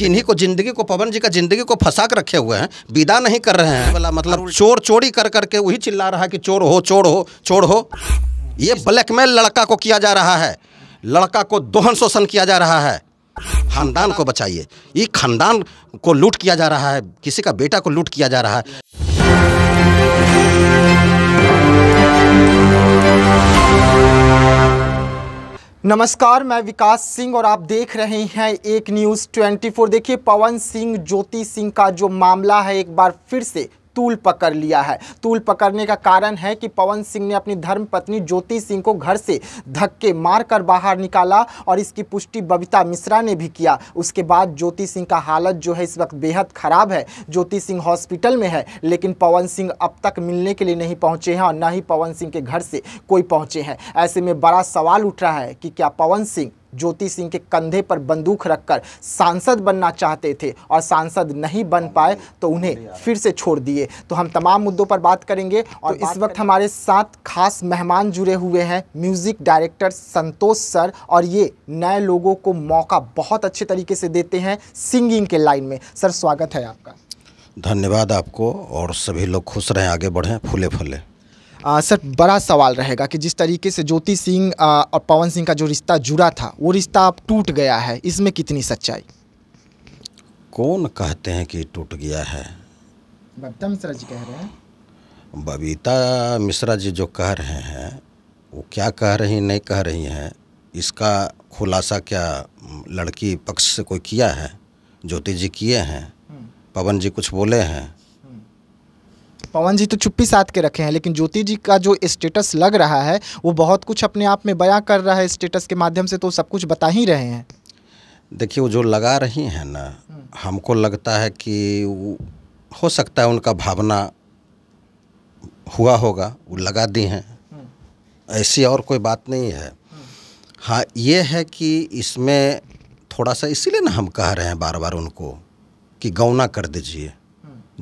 कि इन्हीं को जिंदगी को पवन जी का जिंदगी को फंसा कर रखे हुए हैं विदा नहीं कर रहे हैं वाला मतलब चोर चोरी कर करके वही चिल्ला रहा है कि चोर हो चोर हो चोर हो ये ब्लैकमेल लड़का को किया जा रहा है लड़का को दोहन शोषण किया जा रहा है खानदान को बचाइए ये खानदान को लूट किया जा रहा है किसी का बेटा को लूट किया जा रहा है नमस्कार मैं विकास सिंह और आप देख रहे हैं एक न्यूज़ 24 देखिए पवन सिंह ज्योति सिंह का जो मामला है एक बार फिर से तूल पकड़ लिया है तूल पकड़ने का कारण है कि पवन सिंह ने अपनी धर्म पत्नी ज्योति सिंह को घर से धक्के मारकर बाहर निकाला और इसकी पुष्टि बबीता मिश्रा ने भी किया उसके बाद ज्योति सिंह का हालत जो है इस वक्त बेहद ख़राब है ज्योति सिंह हॉस्पिटल में है लेकिन पवन सिंह अब तक मिलने के लिए नहीं पहुंचे हैं और न ही पवन सिंह के घर से कोई पहुंचे हैं ऐसे में बड़ा सवाल उठ रहा है कि क्या पवन सिंह ज्योति सिंह के कंधे पर बंदूक रखकर सांसद बनना चाहते थे और सांसद नहीं बन पाए तो उन्हें फिर से छोड़ दिए तो हम तमाम मुद्दों पर बात करेंगे तो और तो इस वक्त हमारे साथ खास मेहमान जुड़े हुए हैं म्यूज़िक डायरेक्टर संतोष सर और ये नए लोगों को मौका बहुत अच्छे तरीके से देते हैं सिंगिंग के लाइन में सर स्वागत है आपका धन्यवाद आपको और सभी लोग खुश रहें आगे बढ़ें फूले फले आ, सर बड़ा सवाल रहेगा कि जिस तरीके से ज्योति सिंह और पवन सिंह का जो रिश्ता जुड़ा था वो रिश्ता अब टूट गया है इसमें कितनी सच्चाई कौन कहते हैं कि टूट गया है बबीता मिश्रा जी कह रहे हैं बबीता मिश्रा जी जो कह रहे हैं वो क्या कह रही नहीं कह रही हैं इसका खुलासा क्या लड़की पक्ष से कोई किया है ज्योति जी किए हैं हम्म। पवन जी कुछ बोले हैं पवन जी तो चुप्पी साथ के रखे हैं लेकिन ज्योति जी का जो स्टेटस लग रहा है वो बहुत कुछ अपने आप में बयां कर रहा है स्टेटस के माध्यम से तो सब कुछ बता ही रहे हैं देखिए वो जो लगा रही हैं ना हम्म। हमको लगता है कि हो सकता है उनका भावना हुआ होगा वो लगा दी हैं हम्म। ऐसी और कोई बात नहीं है हम्म। हाँ ये है कि इसमें थोड़ा सा इसीलिए ना हम कह रहे हैं बार बार उनको कि गौना कर दीजिए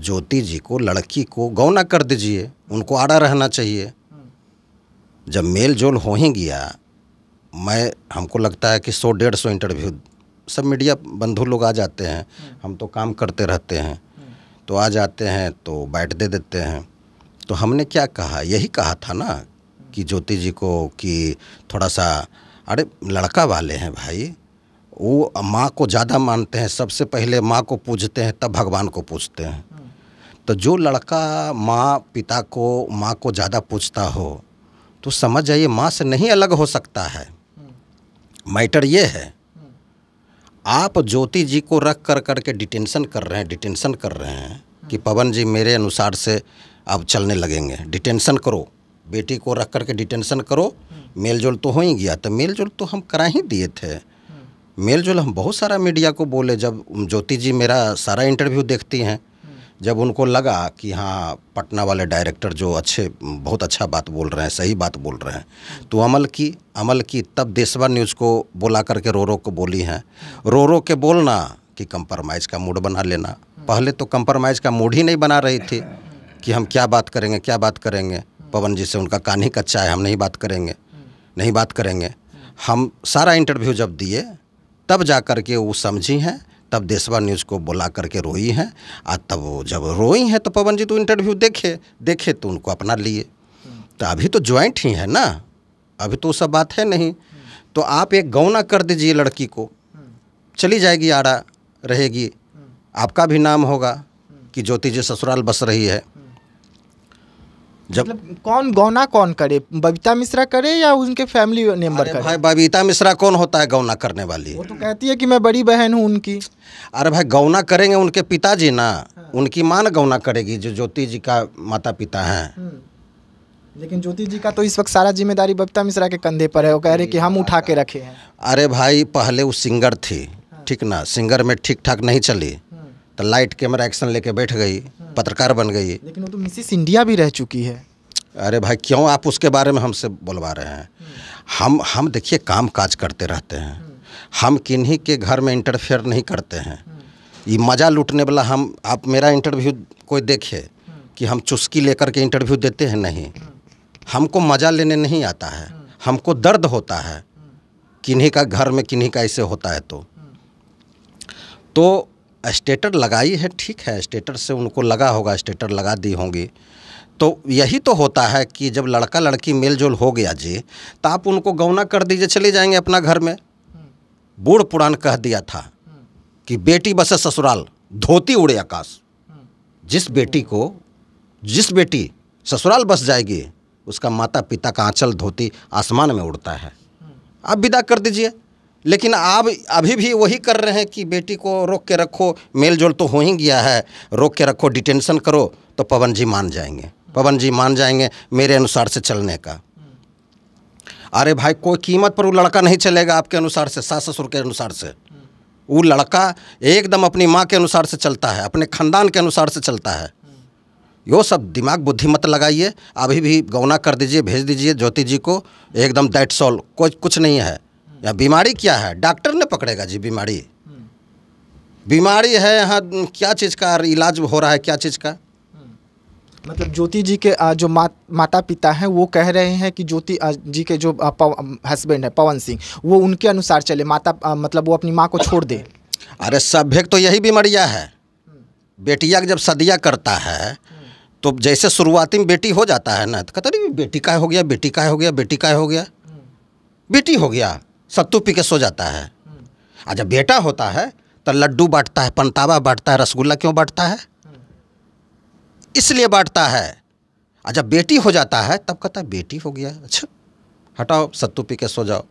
ज्योति जी को लड़की को गौना कर दीजिए उनको आड़ा रहना चाहिए जब मेल जोल हो ही गया मैं हमको लगता है कि सौ डेढ़ सौ इंटरव्यू सब मीडिया बंधु लोग आ जाते हैं हम तो काम करते रहते हैं तो आ जाते हैं तो बैठ दे देते हैं तो हमने क्या कहा यही कहा था ना कि ज्योति जी को कि थोड़ा सा अरे लड़का वाले हैं भाई वो माँ को ज़्यादा मानते हैं सबसे पहले माँ को पूजते हैं तब भगवान को पूजते हैं तो जो लड़का माँ पिता को माँ को ज़्यादा पूछता हो तो समझ जाइए माँ से नहीं अलग हो सकता है मैटर ये है आप ज्योति जी को रख कर करके डिटेंशन कर रहे हैं डिटेंशन कर रहे हैं कि पवन जी मेरे अनुसार से अब चलने लगेंगे डिटेंशन करो बेटी को रख करके डिटेंशन करो मेल जोल तो हो ही गया तो मेल जोल तो हम करा ही दिए थे मेल जोल हम बहुत सारा मीडिया को बोले जब ज्योति जी मेरा सारा इंटरव्यू देखती हैं जब उनको लगा कि हाँ पटना वाले डायरेक्टर जो अच्छे बहुत अच्छा बात बोल रहे हैं सही बात बोल रहे हैं तो अमल की अमल की तब देशभर न्यूज़ को बुला करके रो रो को बोली हैं रो रो के बोलना कि कंप्रोमाइज़ का मूड बना लेना पहले तो कंप्रोमाइज़ का मूड ही नहीं बना रही थी कि हम क्या बात करेंगे क्या बात करेंगे पवन जी से उनका कान ही कच्चा है हम नहीं बात करेंगे नहीं बात करेंगे हम सारा इंटरव्यू जब दिए तब जा कर के वो समझी हैं तब देशवा न्यूज़ को बुला करके रोई हैं और तब जब रोई हैं तो पवन जी तो इंटरव्यू देखे देखे तो उनको अपना लिए तो अभी तो ज्वाइंट ही है ना अभी तो सब बात है नहीं तो आप एक गौना कर दीजिए लड़की को चली जाएगी आड़ा रहेगी आपका भी नाम होगा कि ज्योति जी ससुराल बस रही है जब मतलब कौन गौना कौन करे बबीता मिश्रा करे या उनके फैमिली मेंबर करे भाई बबीता मिश्रा कौन होता है गौना करने वाली वो तो कहती है कि मैं बड़ी बहन हूँ उनकी अरे भाई गौना करेंगे उनके पिताजी ना हाँ। उनकी मान गौना करेगी जो ज्योति जी का माता पिता हैं हम्म। लेकिन ज्योति जी का तो इस वक्त सारा जिम्मेदारी बबीता मिश्रा के कंधे पर है वो कह रहे कि हम उठा के रखे हैं अरे भाई पहले वो सिंगर थी हाँ। ठीक ना सिंगर में ठीक ठाक नहीं चली हाँ। तो लाइट कैमरा एक्शन लेके बैठ गई हाँ। पत्रकार बन गई लेकिन वो तो मिसिस इंडिया भी रह चुकी है अरे भाई क्यों आप उसके बारे में हमसे बोलवा रहे हैं हम हम देखिए काम काज करते रहते हैं हम किन्हीं के घर में इंटरफेयर नहीं करते हैं ये मज़ा लूटने वाला हम आप मेरा इंटरव्यू कोई देखे कि हम चुस्की लेकर के इंटरव्यू देते हैं नहीं हमको मज़ा लेने नहीं आता है हमको दर्द होता है किन्हीं का घर में किन्हीं का ऐसे होता है तो तो स्टेटर लगाई है ठीक है स्टेटर से उनको लगा होगा स्टेटर लगा दी होंगी तो यही तो होता है कि जब लड़का लड़की मेल जोल हो गया जी तो आप उनको गौना कर दीजिए चले जाएंगे अपना घर में हम्म। बूढ़ पुराण कह दिया था हम्म। कि बेटी बसे ससुराल धोती उड़े आकाश हम्म। जिस बेटी को जिस बेटी ससुराल बस जाएगी उसका माता पिता का आंचल धोती आसमान में उड़ता है आप विदा कर दीजिए लेकिन आप अभी भी वही कर रहे हैं कि बेटी को रोक के रखो मेल जोल तो हो ही गया है रोक के रखो डिटेंशन करो तो पवन जी मान जाएंगे पवन जी मान जाएंगे मेरे अनुसार से चलने का अरे भाई कोई कीमत पर वो लड़का नहीं चलेगा आपके अनुसार से सास ससुर के अनुसार से वो लड़का एकदम अपनी माँ के अनुसार से चलता है अपने खानदान के अनुसार से चलता है यो सब दिमाग बुद्धि मत लगाइए अभी भी गौना कर दीजिए भेज दीजिए ज्योति जी को एकदम डेट सॉल्व कोई कुछ नहीं है या बीमारी क्या है डॉक्टर ने पकड़ेगा जी बीमारी बीमारी है यहाँ क्या चीज़ का इलाज हो रहा है क्या चीज़ का मतलब ज्योति जी के जो मा, माता पिता हैं वो कह रहे हैं कि ज्योति जी के जो हस्बैंड है पवन सिंह वो उनके अनुसार चले माता मतलब वो अपनी माँ को छोड़ दे अरे सभ्य तो यही बीमारियाँ है बेटिया जब सदिया करता है तो जैसे शुरुआती में बेटी हो जाता है ना तो कहता नहीं बेटी का हो गया बेटी का हो गया बेटी का हो गया बेटी हो गया सत्तू पी के सो जाता है और जब बेटा होता है तो लड्डू बांटता है पंतावा बांटता है रसगुल्ला क्यों बांटता है इसलिए बांटता है और जब बेटी हो जाता है तब कहता है बेटी हो गया अच्छा हटाओ सत्तू पी के सो जाओ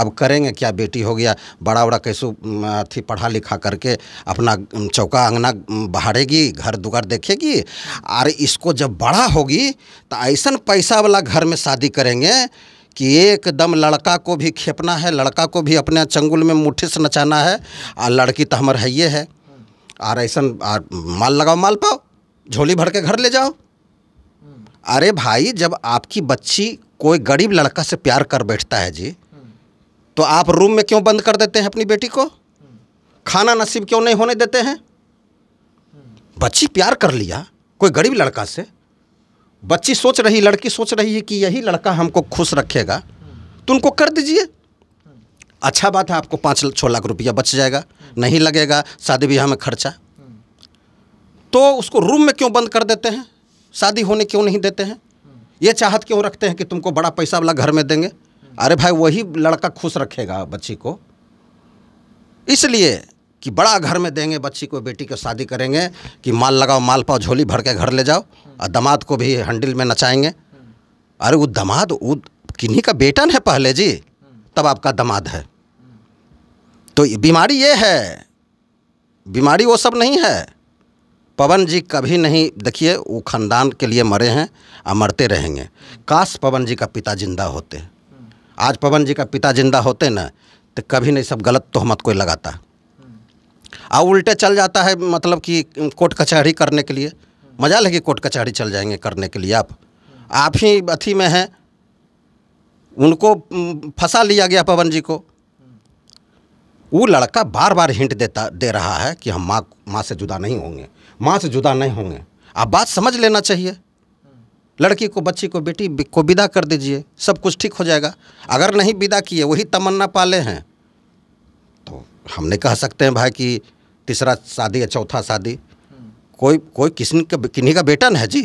अब करेंगे क्या बेटी हो गया बड़ा बड़ा कैसो अथी पढ़ा लिखा करके अपना चौका अंगना बहाड़ेगी घर दुगार देखेगी और इसको जब बड़ा होगी तो ऐसा पैसा वाला घर में शादी करेंगे कि एकदम लड़का को भी खेपना है लड़का को भी अपने चंगुल में मुठ्ठी से नचाना है और लड़की तो हमार है ही है और ऐसा माल लगाओ माल पाओ झोली भर के घर ले जाओ अरे भाई जब आपकी बच्ची कोई गरीब लड़का से प्यार कर बैठता है जी तो आप रूम में क्यों बंद कर देते हैं अपनी बेटी को खाना नसीब क्यों नहीं होने देते हैं बच्ची प्यार कर लिया कोई गरीब लड़का से बच्ची सोच रही लड़की सोच रही है कि यही लड़का हमको खुश रखेगा तो उनको कर दीजिए अच्छा बात है आपको पाँच छः लाख रुपया बच जाएगा नहीं लगेगा शादी ब्याह में खर्चा तो उसको रूम में क्यों बंद कर देते हैं शादी होने क्यों नहीं देते हैं ये चाहत क्यों रखते हैं कि तुमको बड़ा पैसा वाला घर में देंगे अरे भाई वही लड़का खुश रखेगा बच्ची को इसलिए कि बड़ा घर में देंगे बच्ची को बेटी को शादी करेंगे कि माल लगाओ माल पाओ झोली भर के घर ले जाओ और दमाद को भी हंडिल में नचाएंगे अरे वो दमाद वो किन्हीं का बेटन है पहले जी तब आपका दमाद है तो बीमारी ये है बीमारी वो सब नहीं है पवन जी कभी नहीं देखिए वो खानदान के लिए मरे हैं और मरते रहेंगे काश पवन जी का पिता जिंदा होते आज पवन जी का पिता जिंदा होते ना तो कभी नहीं सब गलत तोहमत कोई लगाता और उल्टे चल जाता है मतलब कि कोर्ट कचहरी करने के लिए मजा लगे कोर्ट कचहरी चल जाएंगे करने के लिए आप आप ही अथी में हैं उनको फंसा लिया गया पवन जी को वो लड़का बार बार हिंट देता दे रहा है कि हम माँ माँ से जुदा नहीं होंगे माँ से जुदा नहीं होंगे आप बात समझ लेना चाहिए लड़की को बच्ची को बेटी को विदा कर दीजिए सब कुछ ठीक हो जाएगा अगर नहीं विदा किए वही तमन्ना पाले हैं तो हम नहीं कह सकते हैं भाई कि तीसरा शादी या चौथा शादी हम्म। कोई कोई किसी का किन्हीं का बेटन है जी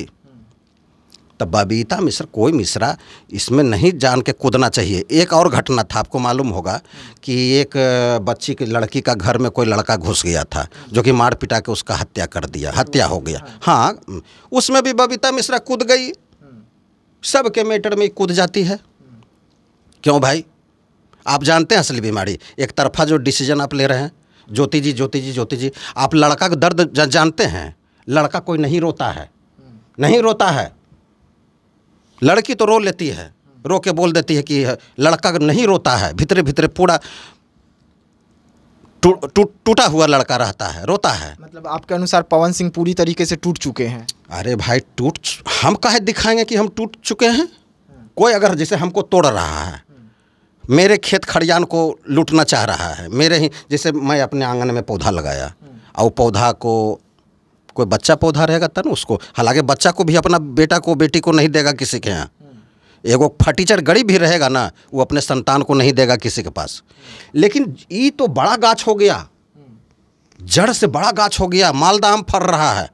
तो बबीता मिश्र कोई मिश्रा इसमें नहीं जान के कूदना चाहिए एक और घटना था आपको मालूम होगा कि एक बच्ची की लड़की का घर में कोई लड़का घुस गया था जो कि मार पिटा के उसका हत्या कर दिया हत्या हो गया हाँ उसमें भी बबीता मिश्रा कूद गई सब के मेटर में कूद जाती है क्यों भाई आप जानते हैं असली बीमारी एक तरफा जो डिसीजन आप ले रहे हैं ज्योति जी ज्योति जी ज्योति जी आप लड़का का दर्द जानते हैं लड़का कोई नहीं रोता है नहीं रोता है लड़की तो रो लेती है रो के बोल देती है कि लड़का नहीं रोता है भीतरे भीतरे पूरा टूटा तू, तू, हुआ लड़का रहता है रोता है मतलब आपके अनुसार पवन सिंह पूरी तरीके से टूट चुके हैं अरे भाई टूट हम कहे दिखाएंगे कि हम टूट चुके हैं कोई अगर जैसे हमको तोड़ रहा है मेरे खेत खड़ियान को लूटना चाह रहा है मेरे ही जैसे मैं अपने आंगन में पौधा लगाया और पौधा को कोई बच्चा पौधा रहेगा तब ना उसको हालांकि बच्चा को भी अपना बेटा को बेटी को नहीं देगा किसी के यहाँ हम्म। एगो फटीचर गरीब भी रहेगा ना वो अपने संतान को नहीं देगा किसी के पास लेकिन ये तो बड़ा गाछ हो गया हम्म। जड़ से बड़ा गाछ हो गया मालदा आम फर रहा है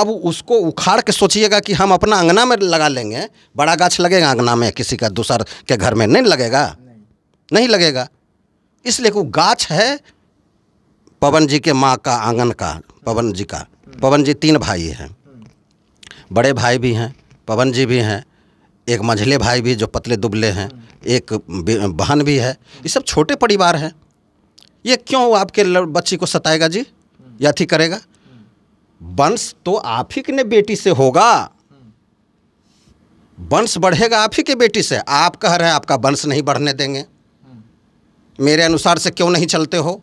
अब उसको उखाड़ के सोचिएगा कि हम अपना अंगना में लगा लेंगे बड़ा गाछ लगेगा अंगना में किसी का दूसर के घर में नहीं लगेगा नहीं, नहीं लगेगा इसलिए वो गाछ है पवन जी के माँ का आंगन का पवन जी का पवन जी तीन भाई हैं बड़े भाई भी हैं पवन जी भी हैं एक मझले भाई भी जो पतले दुबले हैं एक बहन भी है ये सब छोटे परिवार हैं ये क्यों आपके बच्ची को सताएगा जी या थी करेगा वंश तो आप ही ने बेटी से होगा वंश बढ़ेगा आप ही के बेटी से आप कह रहे हैं आपका वंश नहीं बढ़ने देंगे मेरे अनुसार से क्यों नहीं चलते हो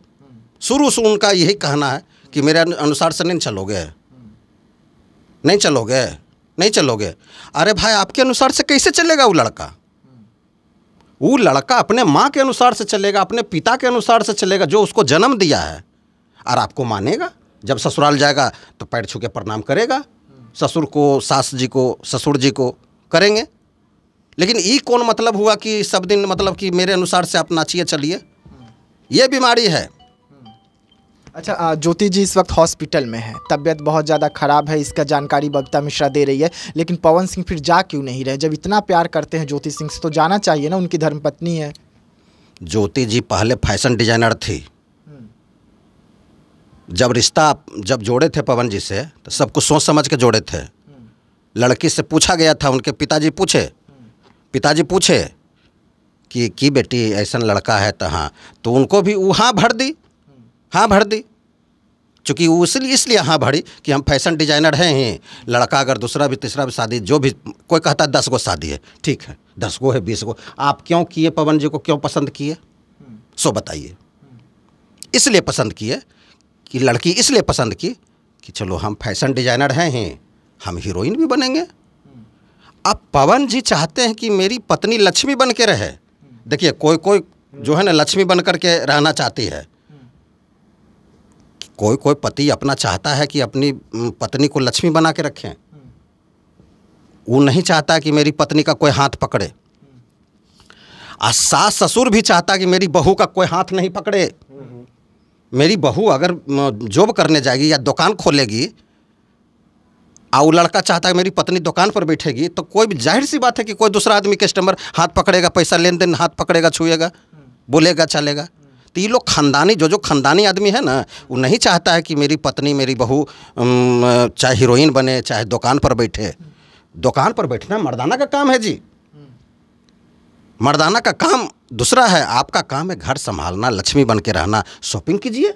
शुरू से उनका यही कहना है कि मेरे अनुसार से नहीं चलोगे नहीं चलोगे नहीं चलोगे अरे भाई आपके अनुसार से कैसे चलेगा वो लड़का वो लड़का अपने माँ के अनुसार से चलेगा अपने पिता के अनुसार से चलेगा जो उसको जन्म दिया है और आपको मानेगा जब ससुराल जाएगा तो पैर छू के प्रणाम करेगा ससुर को सास जी को ससुर जी को करेंगे लेकिन ये कौन मतलब हुआ कि सब दिन मतलब कि मेरे अनुसार से आप नाचिए चलिए ये बीमारी है अच्छा ज्योति जी इस वक्त हॉस्पिटल में है तबियत बहुत ज़्यादा ख़राब है इसका जानकारी बबिता मिश्रा दे रही है लेकिन पवन सिंह फिर जा क्यों नहीं रहे जब इतना प्यार करते हैं ज्योति सिंह से तो जाना चाहिए ना उनकी धर्मपत्नी है ज्योति जी पहले फैशन डिजाइनर थी जब रिश्ता जब जोड़े थे पवन जी से तो सब कुछ सोच समझ के जोड़े थे लड़की से पूछा गया था उनके पिताजी पूछे पिताजी पूछे कि की बेटी ऐसा लड़का है तो हाँ तो उनको भी वहाँ भर दी हाँ भर दी चूँकि वो इसलिए इसलिए हाँ भरी कि हम फैशन डिजाइनर हैं ही लड़का अगर दूसरा भी तीसरा भी शादी जो भी कोई कहता है दस गो शादी है ठीक है दस गो है बीस गो आप क्यों किए पवन जी को क्यों पसंद किए सो बताइए इसलिए पसंद किए कि लड़की इसलिए पसंद की कि चलो हम फैशन डिजाइनर हैं ही हम हीरोइन भी बनेंगे अब पवन जी चाहते हैं कि मेरी पत्नी लक्ष्मी बन के रहे देखिए कोई कोई जो है ना लक्ष्मी बन करके रहना चाहती है कोई कोई पति अपना चाहता है कि अपनी पत्नी को लक्ष्मी बना के रखें हम्म। वो नहीं चाहता कि मेरी पत्नी का कोई हाथ पकड़े हम्म। आ सास ससुर भी चाहता कि मेरी बहू का कोई हाथ नहीं पकड़े हम्म। मेरी बहू अगर जॉब करने जाएगी या दुकान खोलेगी आ वो लड़का चाहता है मेरी पत्नी दुकान पर बैठेगी तो कोई भी जाहिर सी बात है कि कोई दूसरा आदमी कस्टमर हाथ पकड़ेगा पैसा लेन देन हाथ पकड़ेगा छुएगा बोलेगा चलेगा तो ये लोग ख़ानदानी जो जो ख़ानदानी आदमी है ना वो नहीं चाहता है कि मेरी पत्नी मेरी बहू चाहे हीरोइन बने चाहे दुकान पर बैठे दुकान पर बैठना मर्दाना का काम है जी मर्दाना का काम दूसरा है आपका काम है घर संभालना लक्ष्मी बन के रहना शॉपिंग कीजिए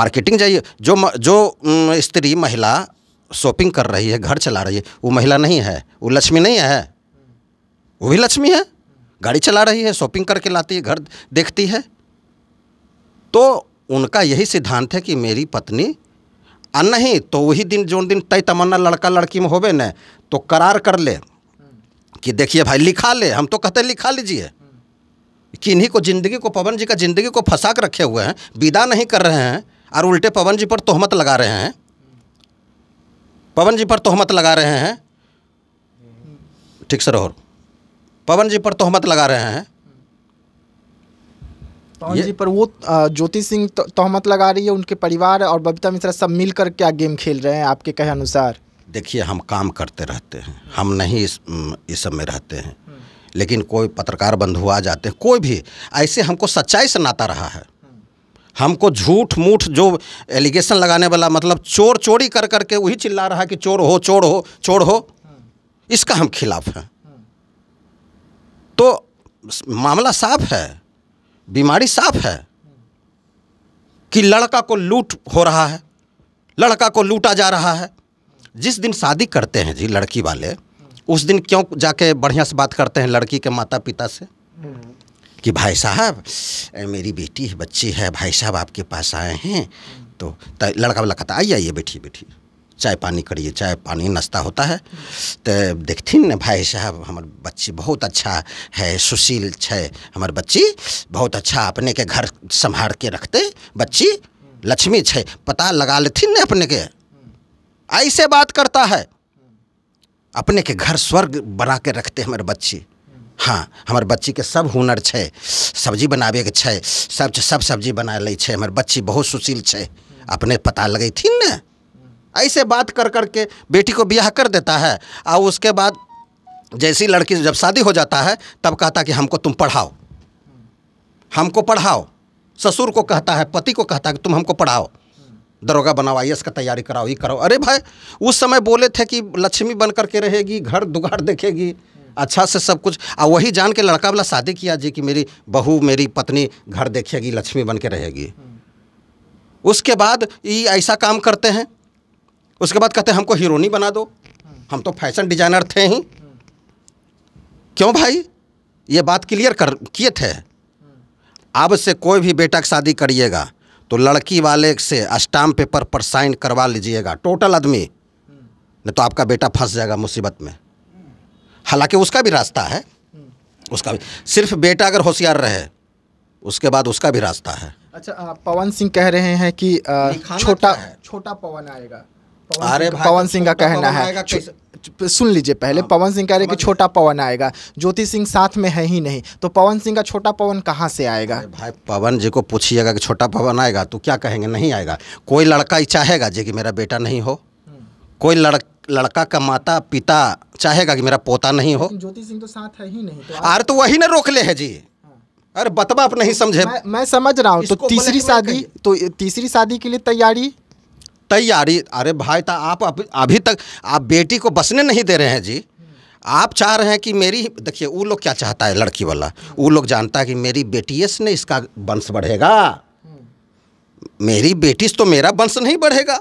मार्केटिंग जाइए जो जो स्त्री महिला शॉपिंग कर रही है घर चला रही है वो महिला नहीं है वो लक्ष्मी नहीं है वो भी लक्ष्मी है गाड़ी चला रही है शॉपिंग करके लाती है घर देखती है तो उनका यही सिद्धांत है कि मेरी पत्नी आ नहीं तो वही दिन जो दिन तय तमन्ना लड़का लड़की में होवे न तो करार कर ले कि देखिए भाई लिखा ले हम तो कहते लिखा लीजिए कि इन्हीं को जिंदगी को पवन जी का जिंदगी को फंसा के रखे हुए हैं विदा नहीं कर रहे हैं और उल्टे पवन जी पर तोहमत लगा रहे हैं पवन जी पर तोहमत लगा रहे हैं ठीक सर और पवन जी पर तोहमत लगा रहे हैं ये? जी पर वो ज्योति सिंह तोहमत लगा रही है उनके परिवार और बबीता मिश्रा सब मिलकर क्या गेम खेल रहे हैं आपके कहे अनुसार देखिए हम काम करते रहते हैं हम नहीं इस इस सब में रहते हैं हम्म। लेकिन कोई पत्रकार बंधु आ जाते हैं कोई भी ऐसे हमको सच्चाई से नाता रहा है हम्म। हमको झूठ मूठ जो एलिगेशन लगाने वाला मतलब चोर चोरी कर करके वही चिल्ला रहा है कि चोर हो चोर हो चोर हो हम्म। इसका हम खिलाफ हैं तो मामला साफ है बीमारी साफ है कि लड़का को लूट हो रहा है लड़का को लूटा जा रहा है जिस दिन शादी करते हैं जी लड़की वाले उस दिन क्यों जाके बढ़िया से बात करते हैं लड़की के माता पिता से कि भाई साहब मेरी बेटी है बच्ची है भाई साहब आपके पास आए हैं तो लड़का वाला कहता आइए आइए बैठिए बैठिए चाय पानी करिए चाय पानी नाश्ता होता है तो देखथिन ने भाई साहब हमार बच्ची बहुत अच्छा है सुशील है हमार बच्ची बहुत अच्छा अपने के घर संभाल के रखते बच्ची लक्ष्मी है पता लगा लेथिन ने अपने के ऐसे बात करता है अपने के घर स्वर्ग बना के रखते हमारे बच्ची हाँ हमारे बच्ची के सब हुनर है सब्जी बनाबे के है सब सब सब्जी बना ले है हमारे बच्ची बहुत सुशील है अपने पता लगे थी ना ऐसे बात कर कर के बेटी को ब्याह कर देता है और उसके बाद जैसी लड़की जब शादी हो जाता है तब कहता कि हमको तुम पढ़ाओ हमको पढ़ाओ ससुर को कहता है पति को कहता है कि तुम हमको पढ़ाओ दरोगा बनाओ आई का तैयारी कराओ ये कराओ अरे भाई उस समय बोले थे कि लक्ष्मी बन के रहेगी घर दुगार देखेगी अच्छा से सब कुछ और वही जान के लड़का वाला शादी किया जी कि मेरी बहू मेरी पत्नी घर देखेगी लक्ष्मी बन के रहेगी उसके बाद ये ऐसा काम करते हैं उसके बाद कहते हैं हमको हीरोनी बना दो हम तो फैशन डिजाइनर थे ही क्यों भाई ये बात क्लियर कर किए थे अब से कोई भी बेटा की शादी करिएगा तो लड़की वाले से स्टाम्प पेपर पर साइन करवा लीजिएगा टोटल आदमी नहीं तो आपका बेटा फंस जाएगा मुसीबत में हालांकि उसका भी रास्ता है उसका भी सिर्फ बेटा अगर होशियार रहे उसके बाद उसका भी रास्ता है अच्छा पवन सिंह कह रहे हैं कि छोटा है। छोटा पवन आएगा अरे पवन सिंह का कहना है सुन लीजिए पहले हाँ, पवन सिंह कह रहे कि छोटा पवन आएगा ज्योति सिंह साथ में है ही नहीं तो पवन सिंह का छोटा पवन कहाँ से आएगा भाई पवन जी को पूछिएगा कि छोटा पवन आएगा तो क्या कहेंगे नहीं आएगा कोई लड़का ही चाहेगा जी कि मेरा बेटा नहीं हो कोई लड़ लड़का का माता पिता चाहेगा कि मेरा पोता नहीं हो ज्योति सिंह तो साथ है ही नहीं तो अरे तो वही ना रोक ले है जी अरे बतबा आप नहीं समझे मैं, मैं समझ रहा हूँ तो तीसरी तो शादी तो तीसरी शादी के लिए तैयारी तैयारी अरे भाई तो आप अभी तक आप बेटी को बसने नहीं दे रहे हैं जी आप चाह रहे हैं कि मेरी देखिए वो लोग क्या चाहता है लड़की वाला वो लोग जानता है कि मेरी बेटी से नहीं इसका वंश बढ़ेगा मेरी बेटी से तो मेरा वंश नहीं बढ़ेगा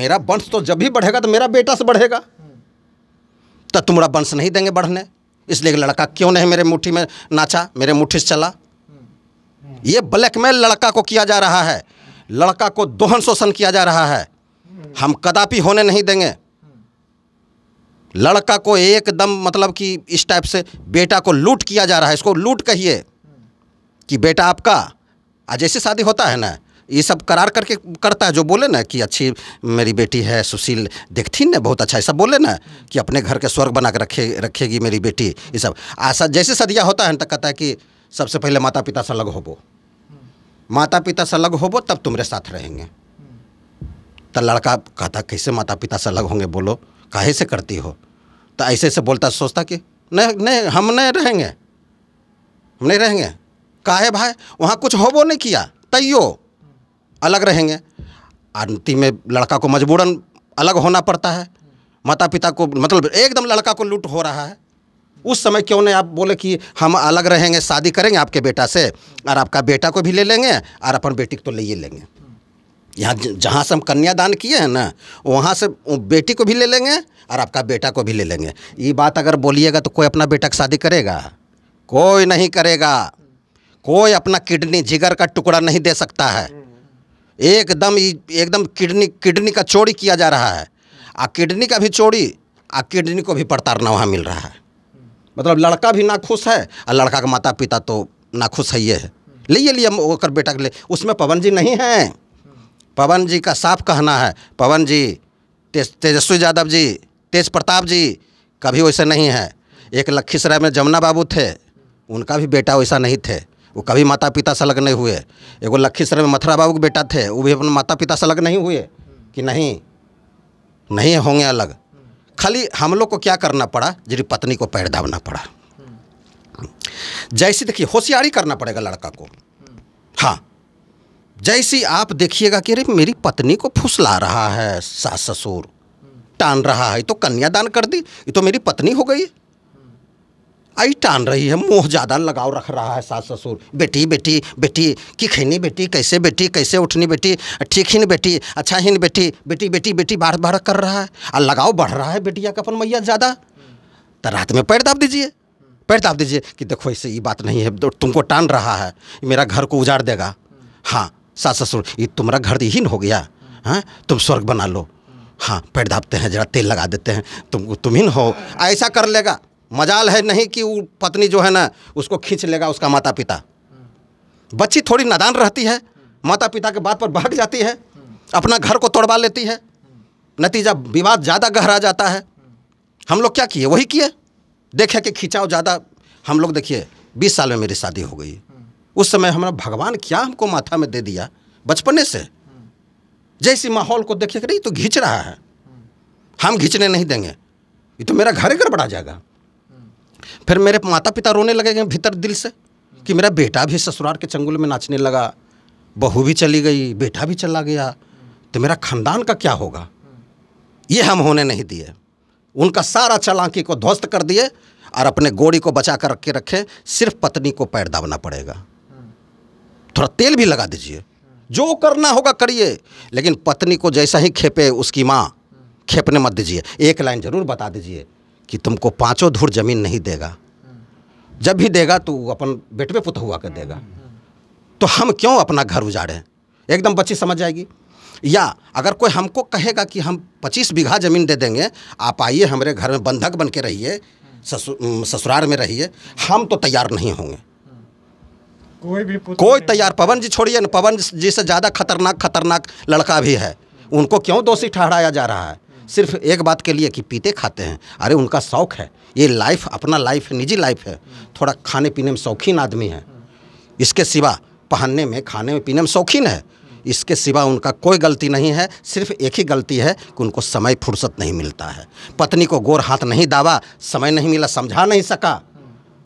मेरा वंश तो जब भी बढ़ेगा तो मेरा बेटा से बढ़ेगा तो तुम्हारा वंश नहीं देंगे बढ़ने इसलिए लड़का क्यों नहीं मेरे मुट्ठी में नाचा मेरे मुट्ठी से चला ये ब्लैकमेल लड़का को किया जा रहा है लड़का को दोहन शोषण किया जा रहा है हम कदापि होने नहीं देंगे लड़का को एकदम मतलब कि इस टाइप से बेटा को लूट किया जा रहा है इसको लूट कहिए कि बेटा आपका आज जैसे शादी होता है ना ये सब करार करके करता है जो बोले ना कि अच्छी मेरी बेटी है सुशील देखती ना बहुत अच्छा ऐसा बोले ना कि अपने घर के स्वर्ग बना के रखे रखेगी मेरी बेटी ये सब आशा जैसे सदिया होता है ना तो कहता है कि सबसे पहले माता पिता से अलग होबो माता पिता से अलग होबो तब तुम्हारे साथ रहेंगे तो लड़का कहता कैसे माता पिता से अलग होंगे बोलो काहे से करती हो तो ऐसे ऐसे बोलता सोचता कि नहीं नहीं हम नहीं रहेंगे हम नहीं रहेंगे काहे भाई वहाँ कुछ होबो नहीं किया तैयो अलग रहेंगे अंतिम में लड़का को मजबूरन अलग होना पड़ता है माता पिता को मतलब एकदम लड़का को लूट हो रहा है उस समय क्यों नहीं आप बोले कि हम अलग रहेंगे शादी करेंगे आपके बेटा से और आपका बेटा को भी ले लेंगे और अपन बेटी को तो ले ही लेंगे यहाँ जहाँ से हम कन्यादान किए हैं ना वहाँ से बेटी को भी ले लेंगे और आपका बेटा को भी ले लेंगे ये बात अगर बोलिएगा तो कोई अपना बेटा की शादी करेगा कोई नहीं करेगा कोई अपना किडनी जिगर का टुकड़ा नहीं दे सकता है एकदम एकदम किडनी किडनी का चोरी किया जा रहा है आ किडनी का भी चोरी आ किडनी को भी प्रताड़ना वहाँ मिल रहा है मतलब लड़का भी ना खुश है और लड़का का माता पिता तो खुश है ये है लिए लिए कर बेटा के लिए उसमें पवन जी नहीं हैं पवन जी का साफ कहना है पवन जी तेज तेजस्वी यादव जी तेज प्रताप जी कभी वैसे नहीं है एक लखीसराय में जमुना बाबू थे उनका भी बेटा वैसा नहीं थे वो कभी माता पिता से अलग नहीं हुए एगो लखीसराय में मथुरा बाबू के बेटा थे वो भी अपने माता पिता से अलग नहीं हुए कि नहीं नहीं होंगे अलग खाली हम लोग को क्या करना पड़ा जी पत्नी को पैर दबना पड़ा जैसे देखिए होशियारी करना पड़ेगा लड़का को हाँ जैसी आप देखिएगा कि अरे मेरी पत्नी को फुसला रहा है सास ससुर टान रहा है तो कन्यादान कर दी ये तो मेरी पत्नी हो गई आई टान रही है मोह ज़्यादा लगाव रख रहा है सास ससुर बेटी बेटी बेटी की खैनी बेटी कैसे बेटी कैसे उठनी बेटी ठीक ही बेटी अच्छा ही बेटी बेटी बेटी बेटी बाढ़ बाढ़ कर रहा है और लगाव बढ़ रहा है बेटिया का अपन मैया ज़्यादा तो रात में पैर दाप दीजिए पैर दाप दीजिए कि देखो ऐसे ये बात नहीं है तो तुमको टान रहा है मेरा घर को उजाड़ देगा हाँ सास ससुर ये तुम्हारा घर यही हो गया हाँ तुम स्वर्ग बना लो हाँ पैर दापते हैं जरा तेल लगा देते हैं तुम तुम ही हो ऐसा कर लेगा मजाल है नहीं कि वो पत्नी जो है ना उसको खींच लेगा उसका माता पिता बच्ची थोड़ी नादान रहती है माता पिता के बात पर भाग जाती है अपना घर को तोड़वा लेती है नतीजा विवाद ज़्यादा गहरा जाता है हम लोग क्या किए वही किए देखे कि खिंचाव ज़्यादा हम लोग देखिए बीस साल में मेरी शादी हो गई उस समय हमारा भगवान क्या हमको माथा में दे दिया बचपने से जैसी माहौल को देखिए नहीं तो घिंच रहा है हम घिंचने नहीं देंगे ये तो मेरा घर ही गड़बड़ा जाएगा फिर मेरे माता पिता रोने लगे भीतर दिल से कि मेरा बेटा भी ससुराल के चंगुल में नाचने लगा बहू भी चली गई बेटा भी चला गया तो मेरा खानदान का क्या होगा ये हम होने नहीं दिए उनका सारा चलाकी को ध्वस्त कर दिए और अपने गोड़ी को बचा कर रखे रखे सिर्फ पत्नी को पैर दाबना पड़ेगा थोड़ा तेल भी लगा दीजिए जो करना होगा करिए लेकिन पत्नी को जैसा ही खेपे उसकी माँ खेपने मत दीजिए एक लाइन जरूर बता दीजिए कि तुमको पांचों धूर जमीन नहीं देगा जब भी देगा तो अपन बेटवे हुआ कर देगा तो हम क्यों अपना घर उजाड़ें एकदम बच्ची समझ जाएगी या अगर कोई हमको कहेगा कि हम 25 बीघा ज़मीन दे देंगे आप आइए हमारे घर में बंधक बन के रहिए ससुराल में रहिए हम तो तैयार नहीं होंगे कोई भी कोई तैयार पवन जी छोड़िए ना पवन जी से ज़्यादा खतरनाक खतरनाक लड़का भी है उनको क्यों दोषी ठहराया जा रहा है सिर्फ एक बात के लिए कि पीते खाते हैं अरे उनका शौक है ये लाइफ अपना लाइफ है निजी लाइफ है थोड़ा खाने पीने में शौकीन आदमी है इसके सिवा पहनने में खाने में पीने में शौकीन है इसके सिवा उनका कोई गलती नहीं है सिर्फ एक ही गलती है कि उनको समय फुर्सत नहीं मिलता है पत्नी को गोर हाथ नहीं दावा समय नहीं मिला समझा नहीं सका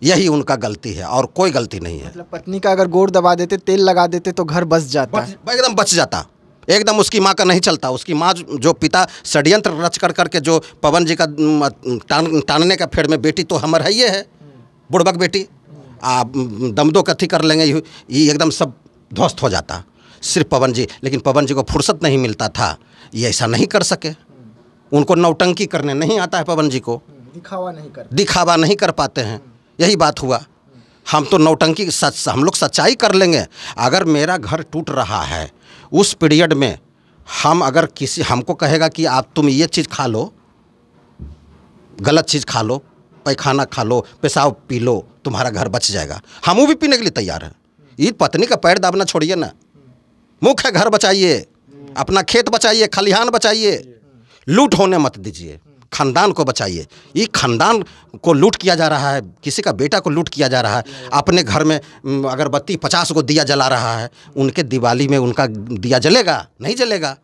यही उनका गलती है और कोई गलती नहीं है मतलब पत्नी का अगर गोर दबा देते तेल लगा देते तो घर बस जाता बच, एकदम बच जाता एकदम उसकी माँ का नहीं चलता उसकी माँ जो पिता षड्यंत्र रच कर करके जो पवन जी का टान टानने का फेड़ में बेटी तो हमर है ही है बुड़बक बेटी आ दमदो कथी कर लेंगे ये एकदम सब ध्वस्त हो जाता सिर्फ पवन जी लेकिन पवन जी को फुर्सत नहीं मिलता था ये ऐसा नहीं कर सके उनको नौटंकी करने नहीं आता है पवन जी को दिखावा नहीं कर दिखावा नहीं कर पाते हैं यही बात हुआ हम तो नौटंकी सच हम लोग सच्चाई कर लेंगे अगर मेरा घर टूट रहा है उस पीरियड में हम अगर किसी हमको कहेगा कि आप तुम ये चीज़ खा लो गलत चीज़ खा लो पैखाना खा लो पेशाब पी लो तुम्हारा घर बच जाएगा हम वो भी पीने के लिए तैयार हैं ईद पत्नी का पैर दाबना छोड़िए ना मुख्य घर बचाइए अपना खेत बचाइए खलिहान बचाइए लूट होने मत दीजिए खानदान को बचाइए ये खानदान को लूट किया जा रहा है किसी का बेटा को लूट किया जा रहा है अपने घर में अगरबत्ती पचास को दिया जला रहा है उनके दिवाली में उनका दिया जलेगा नहीं जलेगा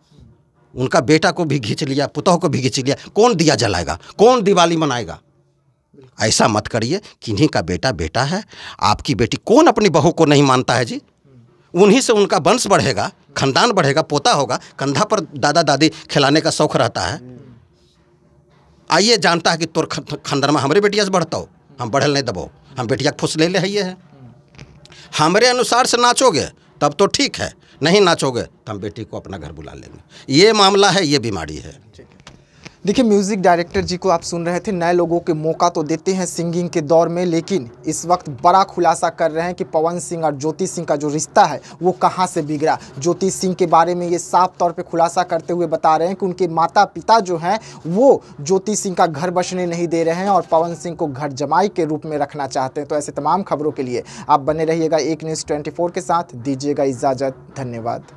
उनका बेटा को भी घींच लिया पुतोह को भी घींच लिया कौन दिया जलाएगा कौन दिवाली मनाएगा ऐसा मत करिए किन्हीं का बेटा बेटा है आपकी बेटी कौन अपनी बहू को नहीं मानता है जी उन्हीं से उनका वंश बढ़ेगा खानदान बढ़ेगा पोता होगा कंधा पर दादा दादी खिलाने का शौक रहता है आइए जानता है कि तोर खानदान में हमारे बेटिया से बढ़ता हो हम बढ़ल नहीं दबो हम बेटिया फुस ले ले है हमारे अनुसार से नाचोगे तब तो ठीक है नहीं नाचोगे तो हम बेटी को अपना घर बुला लेंगे ये मामला है ये बीमारी है देखिए म्यूज़िक डायरेक्टर जी को आप सुन रहे थे नए लोगों के मौका तो देते हैं सिंगिंग के दौर में लेकिन इस वक्त बड़ा खुलासा कर रहे हैं कि पवन सिंह और ज्योति सिंह का जो रिश्ता है वो कहाँ से बिगड़ा ज्योति सिंह के बारे में ये साफ तौर पे खुलासा करते हुए बता रहे हैं कि उनके माता पिता जो हैं वो ज्योति सिंह का घर बसने नहीं दे रहे हैं और पवन सिंह को घर जमाई के रूप में रखना चाहते हैं तो ऐसे तमाम खबरों के लिए आप बने रहिएगा एक न्यूज़ ट्वेंटी के साथ दीजिएगा इजाज़त धन्यवाद